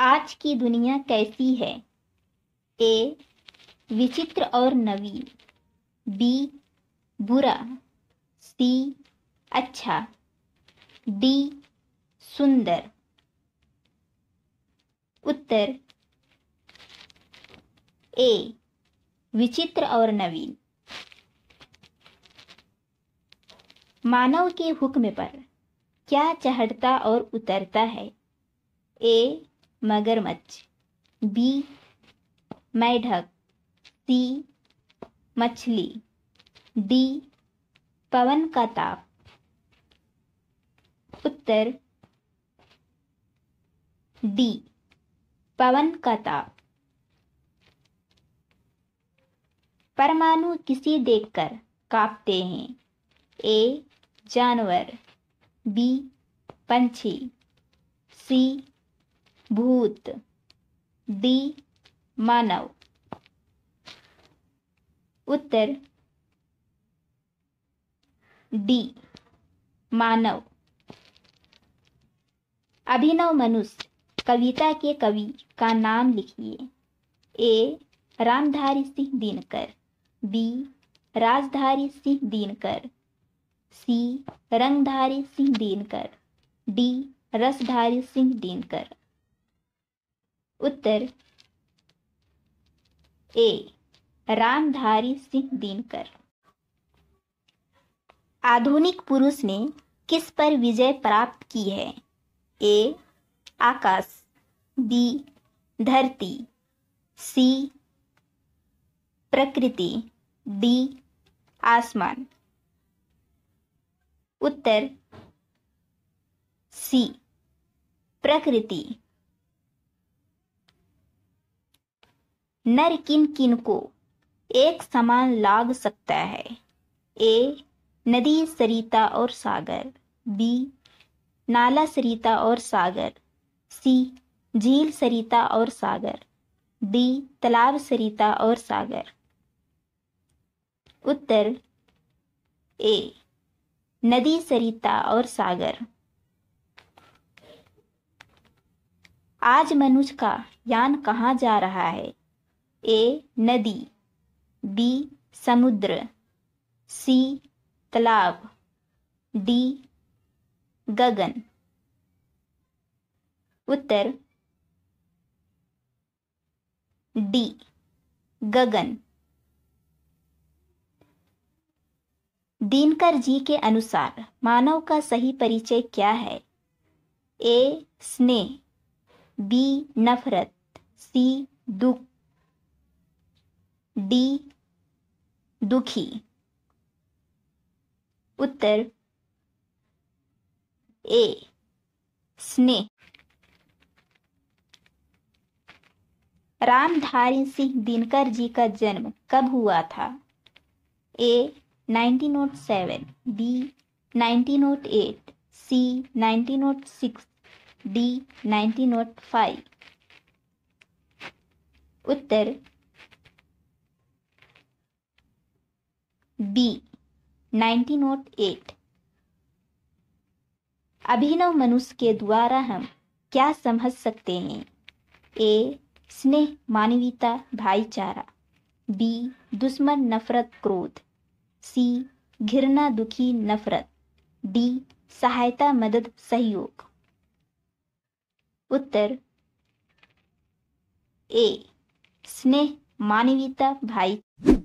आज की दुनिया कैसी है ए विचित्र और नवीन बी बुरा सी अच्छा डी सुंदर उत्तर ए विचित्र और नवीन मानव के हुक्म पर क्या चढ़ता और उतरता है ए मगरमच्छ बी मैढक सी मछली डी पवन का ताप उत्तर डी पवन का ताप परमाणु किसी देखकर कांपते हैं ए जानवर बी पंछी सी भूत डी मानव उत्तर डी मानव अभिनव मनुष्य कविता के कवि का नाम लिखिए A Ramdhari Singh Dinkar B Rajdhari Singh Dinkar C Rangdhari Singh Dinkar D Rasdhari Singh Dinkar उत्तर ए रामधारी सिंह दिनकर आधुनिक पुरुष ने किस पर विजय प्राप्त की है ए आकाश बी धरती सी प्रकृति डी आसमान उत्तर सी प्रकृति नर किन किन को एक समान लाग सकता है ए नदी सरिता और सागर बी नाला सरिता और सागर सी झील सरिता और सागर डी तालाब सरिता और सागर उत्तर ए नदी सरिता और सागर आज मनुष्य का यान कहाँ जा रहा है ए नदी बी समुद्र सी तालाब डी गगन उत्तर डी गगन दिनकर जी के अनुसार मानव का सही परिचय क्या है ए स्नेह बी नफरत सी दुख डी दुखी उत्तर ए स्नेह रामधारी सिंह दिनकर जी का जन्म कब हुआ था ए 1907 बी 1908 सी 1906 डी 1905 उत्तर बी 1908 अभिनव मनुष्य के द्वारा हम क्या समझ सकते हैं ए स्नेह मानवीयता भाईचारा बी दुश्मन नफरत क्रोध सी घृणा दुखी नफरत डी सहायता मदद सहयोग उत्तर ए स्नेह मानवीयता भाई